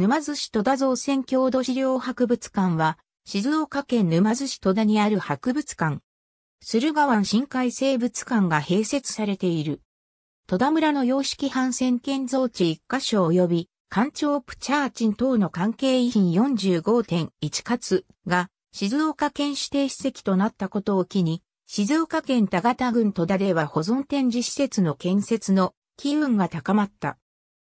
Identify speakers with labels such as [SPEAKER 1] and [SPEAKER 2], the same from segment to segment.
[SPEAKER 1] 沼津市戸田造船郷土資料博物館は、静岡県沼津市戸田にある博物館。駿河湾深海生物館が併設されている。戸田村の洋式反戦建造地1カ所及び、館長プチャーチン等の関係遺品45.1かつが、静岡県指定史跡となったことを機に、静岡県田形郡戸田では保存展示施設の建設の機運が高まった。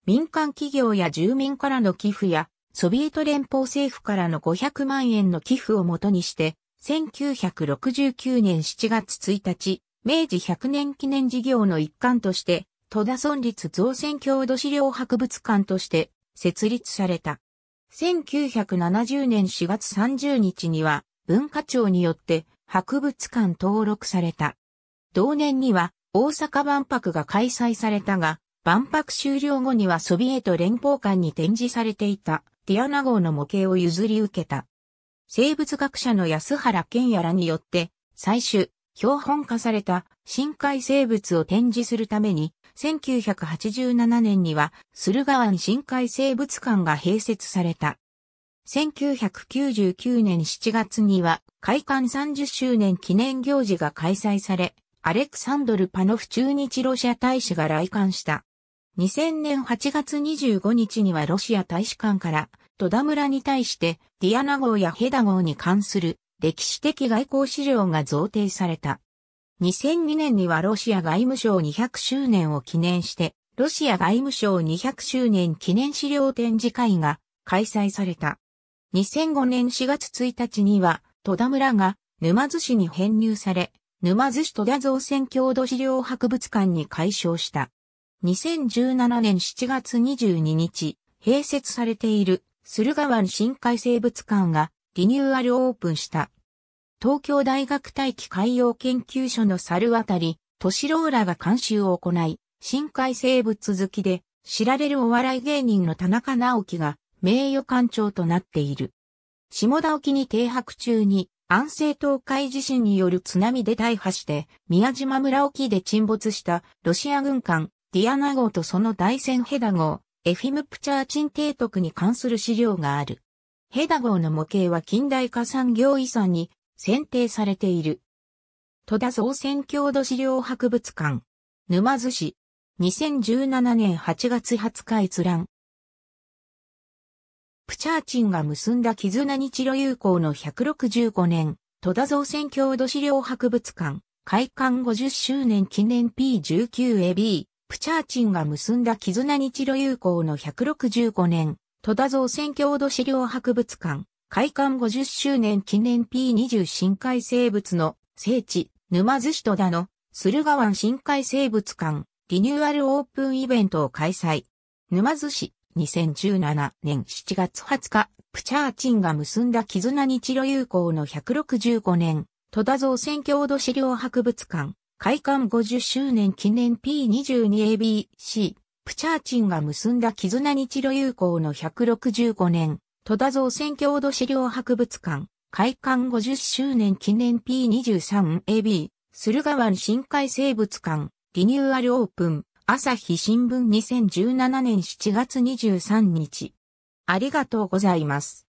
[SPEAKER 1] 民間企業や住民からの寄付や、ソビエト連邦政府からの500万円の寄付をもとにして、1969年7月1日、明治100年記念事業の一環として、戸田村立造船郷土資料博物館として設立された。1970年4月30日には文化庁によって博物館登録された。同年には大阪万博が開催されたが、万博終了後にはソビエト連邦館に展示されていたティアナ号の模型を譲り受けた。生物学者の安原健也らによって最終、標本化された深海生物を展示するために、1987年には駿河湾深海生物館が併設された。1999年7月には開館30周年記念行事が開催され、アレクサンドル・パノフ駐日ロシア大使が来館した。2000年8月25日にはロシア大使館から戸田村に対してディアナ号やヘダ号に関する歴史的外交資料が贈呈された。2002年にはロシア外務省200周年を記念して、ロシア外務省200周年記念資料展示会が開催された。2005年4月1日には、戸田村が沼津市に編入され、沼津市戸田造船郷土資料博物館に改称した。2017年7月22日、併設されている駿河湾深海生物館がリニューアルオープンした。東京大学大気海洋研究所の猿渡り、敏郎らが監修を行い、深海生物好きで知られるお笑い芸人の田中直樹が名誉館長となっている。下田沖に停泊中に安政東海地震による津波で大破して宮島村沖で沈没したロシア軍艦ディアナ号とその大戦ヘダ号、エフィムプチャーチン提督に関する資料がある。ヘダ号の模型は近代化産業遺産に選定されている。戸田造船郷土資料博物館。沼津市。2017年8月20日閲覧。プチャーチンが結んだ絆日露友好の165年、戸田造船郷土資料博物館、開館50周年記念 P19AB、プチャーチンが結んだ絆日露友好の165年、戸田造船郷土資料博物館、開館50周年記念 P20 深海生物の聖地、沼津市戸田の駿河湾深海生物館、リニューアルオープンイベントを開催。沼津市、2017年7月20日、プチャーチンが結んだ絆日露友好の165年、戸田造船郷土資料博物館、開館50周年記念 P22ABC、プチャーチンが結んだ絆日露友好の165年、戸田造船郷土資料博物館、開館50周年記念 P23AB、駿河湾深海生物館、リニューアルオープン、朝日新聞2017年7月23日。ありがとうございます。